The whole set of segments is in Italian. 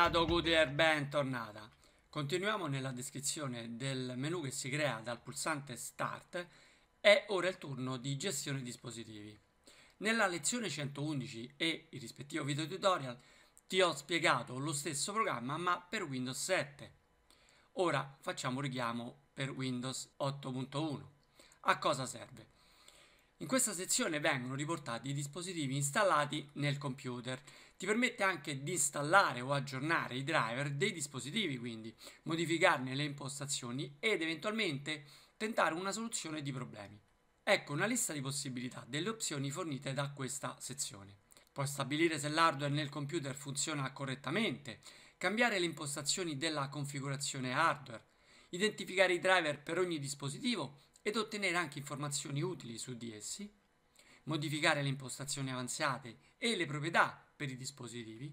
Bentornato Goodyear, bentornata. Continuiamo nella descrizione del menu che si crea dal pulsante Start È ora il turno di gestione dispositivi. Nella lezione 111 e il rispettivo video tutorial ti ho spiegato lo stesso programma ma per Windows 7. Ora facciamo richiamo per Windows 8.1. A cosa serve? In questa sezione vengono riportati i dispositivi installati nel computer. Ti permette anche di installare o aggiornare i driver dei dispositivi, quindi modificarne le impostazioni ed eventualmente tentare una soluzione di problemi. Ecco una lista di possibilità delle opzioni fornite da questa sezione. Puoi stabilire se l'hardware nel computer funziona correttamente, cambiare le impostazioni della configurazione hardware, identificare i driver per ogni dispositivo ed ottenere anche informazioni utili su di essi, modificare le impostazioni avanzate e le proprietà per i dispositivi,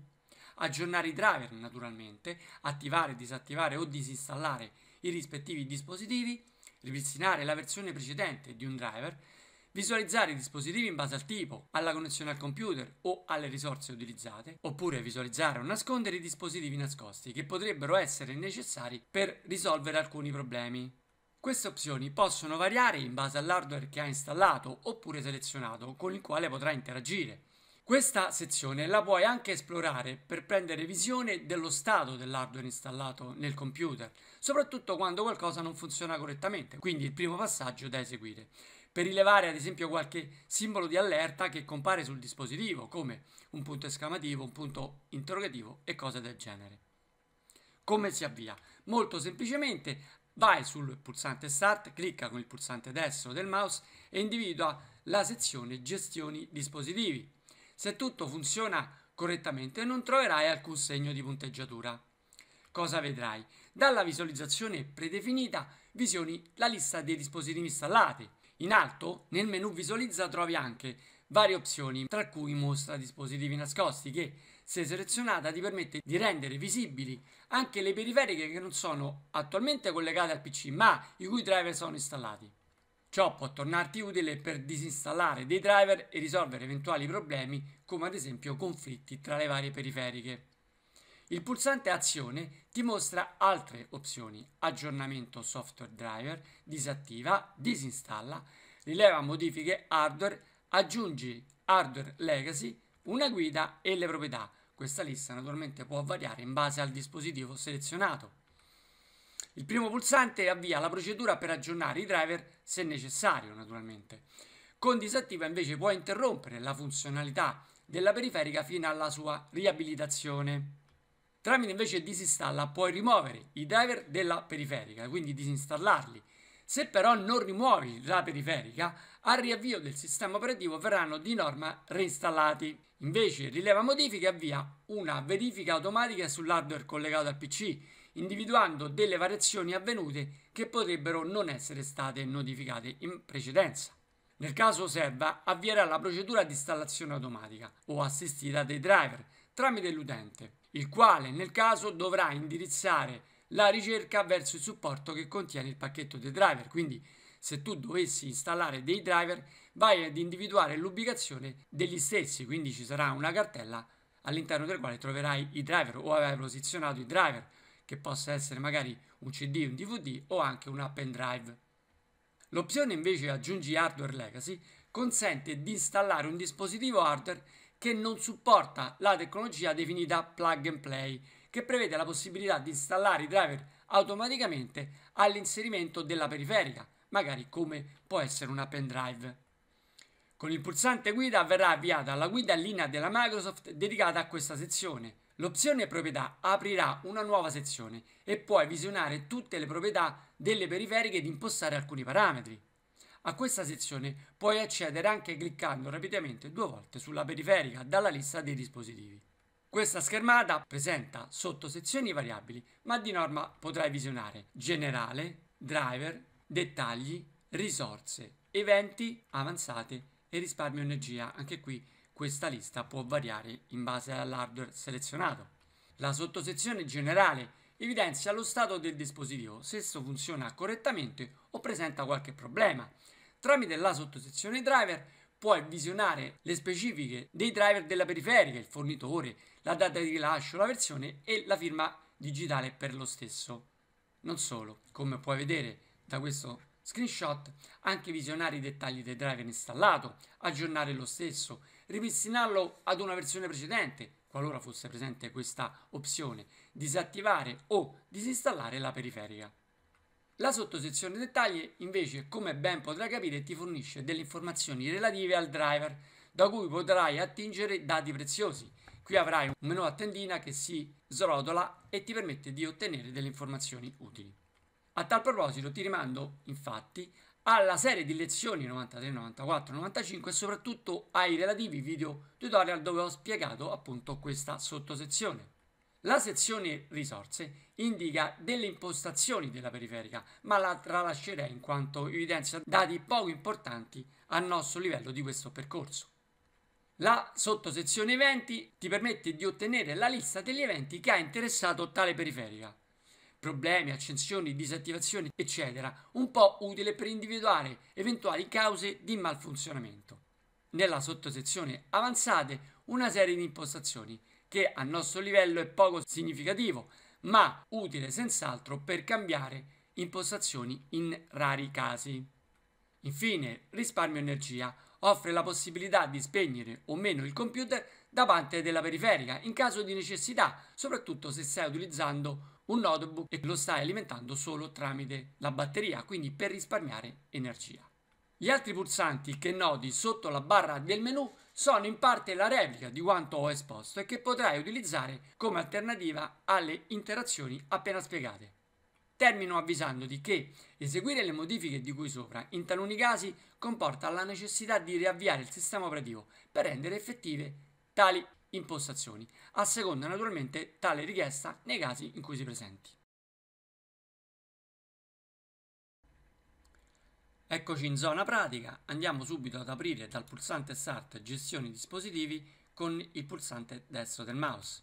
aggiornare i driver naturalmente, attivare, disattivare o disinstallare i rispettivi dispositivi, ripristinare la versione precedente di un driver, visualizzare i dispositivi in base al tipo, alla connessione al computer o alle risorse utilizzate, oppure visualizzare o nascondere i dispositivi nascosti che potrebbero essere necessari per risolvere alcuni problemi. Queste opzioni possono variare in base all'hardware che ha installato oppure selezionato con il quale potrà interagire. Questa sezione la puoi anche esplorare per prendere visione dello stato dell'hardware installato nel computer, soprattutto quando qualcosa non funziona correttamente, quindi il primo passaggio da eseguire. Per rilevare ad esempio qualche simbolo di allerta che compare sul dispositivo, come un punto esclamativo, un punto interrogativo e cose del genere. Come si avvia? Molto semplicemente vai sul pulsante Start, clicca con il pulsante destro del mouse e individua la sezione Gestioni dispositivi. Se tutto funziona correttamente non troverai alcun segno di punteggiatura. Cosa vedrai? Dalla visualizzazione predefinita visioni la lista dei dispositivi installati. In alto, nel menu visualizza trovi anche varie opzioni, tra cui mostra dispositivi nascosti che, se selezionata, ti permette di rendere visibili anche le periferiche che non sono attualmente collegate al PC, ma i cui driver sono installati. Ciò può tornarti utile per disinstallare dei driver e risolvere eventuali problemi, come ad esempio conflitti tra le varie periferiche. Il pulsante Azione ti mostra altre opzioni, aggiornamento software driver, disattiva, disinstalla, rileva modifiche hardware, aggiungi hardware legacy, una guida e le proprietà. Questa lista naturalmente può variare in base al dispositivo selezionato. Il primo pulsante avvia la procedura per aggiornare i driver se necessario, naturalmente. Con disattiva invece può interrompere la funzionalità della periferica fino alla sua riabilitazione. Tramite invece disinstalla puoi rimuovere i driver della periferica, quindi disinstallarli se però non rimuovi la periferica, al riavvio del sistema operativo verranno di norma reinstallati. Invece rileva modifiche avvia una verifica automatica sull'hardware collegato al PC, individuando delle variazioni avvenute che potrebbero non essere state notificate in precedenza. Nel caso serva, avvierà la procedura di installazione automatica o assistita dei driver tramite l'utente, il quale nel caso dovrà indirizzare la ricerca verso il supporto che contiene il pacchetto dei driver. Quindi se tu dovessi installare dei driver vai ad individuare l'ubicazione degli stessi, quindi ci sarà una cartella all'interno del quale troverai i driver o avrai posizionato i driver che possa essere magari un CD, un DVD o anche un app and drive. L'opzione invece aggiungi hardware legacy consente di installare un dispositivo hardware che non supporta la tecnologia definita plug and play che prevede la possibilità di installare i driver automaticamente all'inserimento della periferica, magari come può essere una pendrive. Con il pulsante guida verrà avviata la guida in linea della Microsoft dedicata a questa sezione. L'opzione proprietà aprirà una nuova sezione e puoi visionare tutte le proprietà delle periferiche ed impostare alcuni parametri. A questa sezione puoi accedere anche cliccando rapidamente due volte sulla periferica dalla lista dei dispositivi. Questa schermata presenta sottosezioni variabili, ma di norma potrai visionare generale, driver, dettagli, risorse, eventi, avanzate e risparmio energia. Anche qui questa lista può variare in base all'hardware selezionato. La sottosezione generale evidenzia lo stato del dispositivo, se esso funziona correttamente o presenta qualche problema. Tramite la sottosezione driver puoi visionare le specifiche dei driver della periferica, il fornitore, la data di rilascio, la versione e la firma digitale per lo stesso. Non solo, come puoi vedere da questo screenshot, anche visionare i dettagli del driver installato, aggiornare lo stesso, ripristinarlo ad una versione precedente, qualora fosse presente questa opzione, disattivare o disinstallare la periferica. La sottosezione dettagli invece, come ben potrai capire, ti fornisce delle informazioni relative al driver da cui potrai attingere dati preziosi. Qui avrai un menu a tendina che si srotola e ti permette di ottenere delle informazioni utili. A tal proposito ti rimando infatti alla serie di lezioni 93, 94, 95 e soprattutto ai relativi video tutorial dove ho spiegato appunto questa sottosezione. La sezione risorse indica delle impostazioni della periferica, ma la tralascerei in quanto evidenzia dati poco importanti al nostro livello di questo percorso. La sottosezione eventi ti permette di ottenere la lista degli eventi che ha interessato tale periferica. Problemi, accensioni, disattivazioni, eccetera, un po' utile per individuare eventuali cause di malfunzionamento. Nella sottosezione avanzate una serie di impostazioni che al nostro livello è poco significativo, ma utile senz'altro per cambiare impostazioni in rari casi. Infine, risparmio energia offre la possibilità di spegnere o meno il computer da parte della periferica in caso di necessità, soprattutto se stai utilizzando un notebook e lo stai alimentando solo tramite la batteria, quindi per risparmiare energia. Gli altri pulsanti che noti sotto la barra del menu sono in parte la replica di quanto ho esposto e che potrai utilizzare come alternativa alle interazioni appena spiegate. Termino avvisandoti che eseguire le modifiche di cui sopra in taluni casi comporta la necessità di riavviare il sistema operativo per rendere effettive tali impostazioni, a seconda naturalmente tale richiesta nei casi in cui si presenti. Eccoci in zona pratica, andiamo subito ad aprire dal pulsante Start Gestione dispositivi con il pulsante destro del mouse.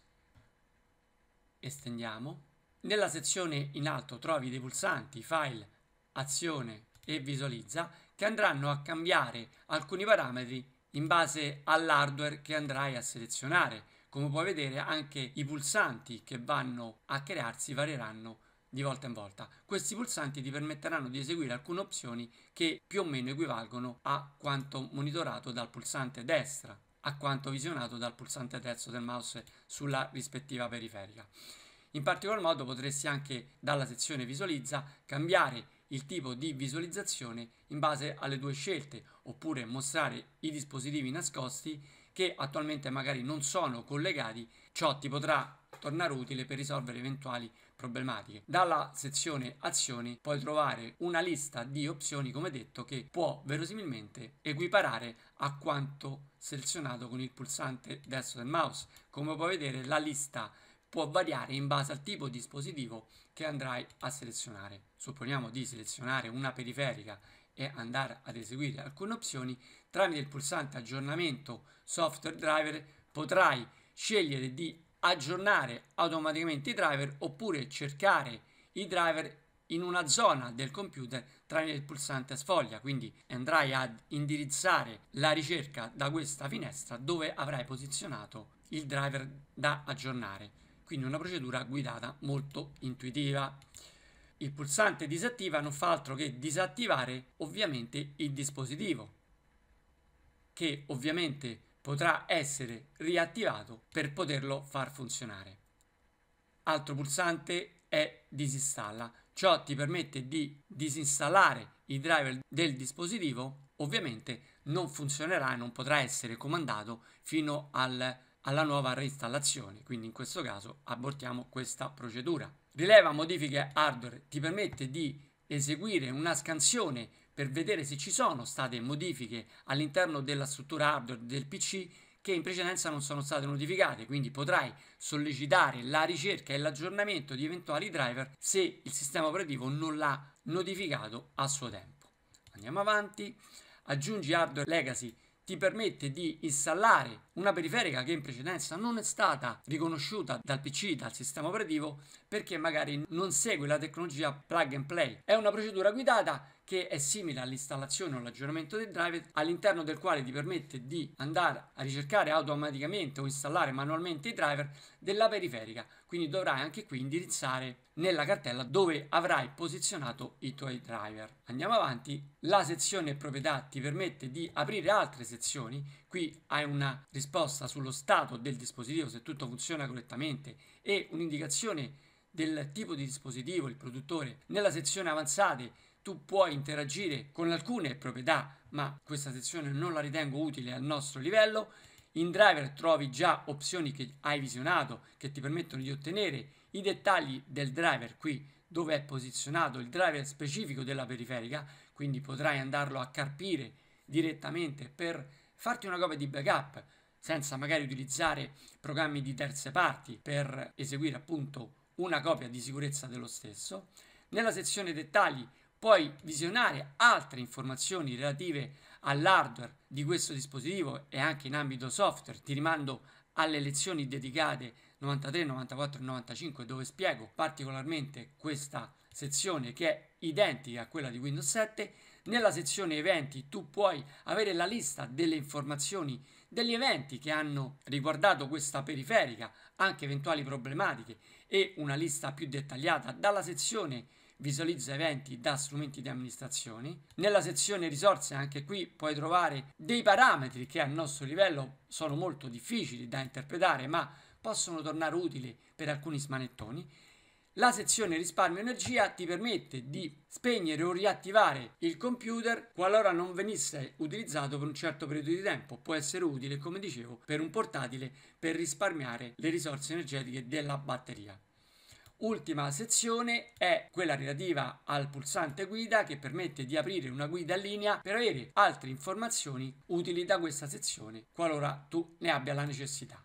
Estendiamo. Nella sezione in alto trovi dei pulsanti File, Azione e Visualizza che andranno a cambiare alcuni parametri in base all'hardware che andrai a selezionare. Come puoi vedere anche i pulsanti che vanno a crearsi varieranno di volta in volta. Questi pulsanti ti permetteranno di eseguire alcune opzioni che più o meno equivalgono a quanto monitorato dal pulsante destra, a quanto visionato dal pulsante destro del mouse sulla rispettiva periferica. In particolar modo potresti anche dalla sezione visualizza cambiare il tipo di visualizzazione in base alle tue scelte oppure mostrare i dispositivi nascosti che attualmente magari non sono collegati, ciò ti potrà tornare utile per risolvere eventuali problematiche. Dalla sezione azioni puoi trovare una lista di opzioni, come detto, che può verosimilmente equiparare a quanto selezionato con il pulsante destro del mouse. Come puoi vedere, la lista può variare in base al tipo di dispositivo che andrai a selezionare. Supponiamo di selezionare una periferica e andare ad eseguire alcune opzioni, tramite il pulsante aggiornamento software driver potrai scegliere di aggiornare automaticamente i driver oppure cercare i driver in una zona del computer tramite il pulsante a sfoglia, quindi andrai ad indirizzare la ricerca da questa finestra dove avrai posizionato il driver da aggiornare, quindi una procedura guidata molto intuitiva. Il pulsante disattiva non fa altro che disattivare ovviamente il dispositivo, che ovviamente potrà essere riattivato per poterlo far funzionare. Altro pulsante è disinstalla. Ciò ti permette di disinstallare i driver del dispositivo, ovviamente non funzionerà e non potrà essere comandato fino al, alla nuova reinstallazione, quindi in questo caso abortiamo questa procedura. Rileva modifiche hardware ti permette di eseguire una scansione per vedere se ci sono state modifiche all'interno della struttura hardware del PC che in precedenza non sono state notificate, quindi potrai sollecitare la ricerca e l'aggiornamento di eventuali driver se il sistema operativo non l'ha notificato a suo tempo. Andiamo avanti, aggiungi hardware legacy ti permette di installare una periferica che in precedenza non è stata riconosciuta dal PC, dal sistema operativo, perché magari non segue la tecnologia plug and play. È una procedura guidata che è simile all'installazione o all'aggiornamento del driver all'interno del quale ti permette di andare a ricercare automaticamente o installare manualmente i driver della periferica quindi dovrai anche qui indirizzare nella cartella dove avrai posizionato i tuoi driver andiamo avanti la sezione proprietà ti permette di aprire altre sezioni qui hai una risposta sullo stato del dispositivo se tutto funziona correttamente e un'indicazione del tipo di dispositivo il produttore nella sezione avanzate tu puoi interagire con alcune proprietà, ma questa sezione non la ritengo utile al nostro livello. In driver trovi già opzioni che hai visionato che ti permettono di ottenere i dettagli del driver qui dove è posizionato il driver specifico della periferica, quindi potrai andarlo a carpire direttamente per farti una copia di backup senza magari utilizzare programmi di terze parti per eseguire appunto una copia di sicurezza dello stesso. Nella sezione dettagli puoi visionare altre informazioni relative all'hardware di questo dispositivo e anche in ambito software. Ti rimando alle lezioni dedicate 93, 94 e 95 dove spiego particolarmente questa sezione che è identica a quella di Windows 7. Nella sezione eventi tu puoi avere la lista delle informazioni degli eventi che hanno riguardato questa periferica, anche eventuali problematiche e una lista più dettagliata dalla sezione visualizza eventi da strumenti di amministrazione. Nella sezione risorse anche qui puoi trovare dei parametri che a nostro livello sono molto difficili da interpretare ma possono tornare utili per alcuni smanettoni. La sezione risparmio energia ti permette di spegnere o riattivare il computer qualora non venisse utilizzato per un certo periodo di tempo. Può essere utile, come dicevo, per un portatile per risparmiare le risorse energetiche della batteria ultima sezione è quella relativa al pulsante guida che permette di aprire una guida in linea per avere altre informazioni utili da questa sezione qualora tu ne abbia la necessità.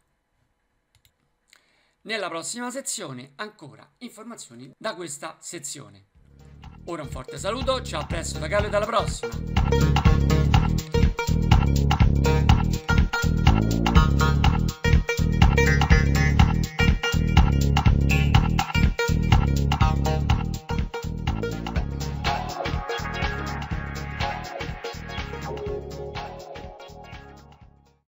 Nella prossima sezione ancora informazioni da questa sezione. Ora un forte saluto, ciao a presto da Carlo e alla prossima!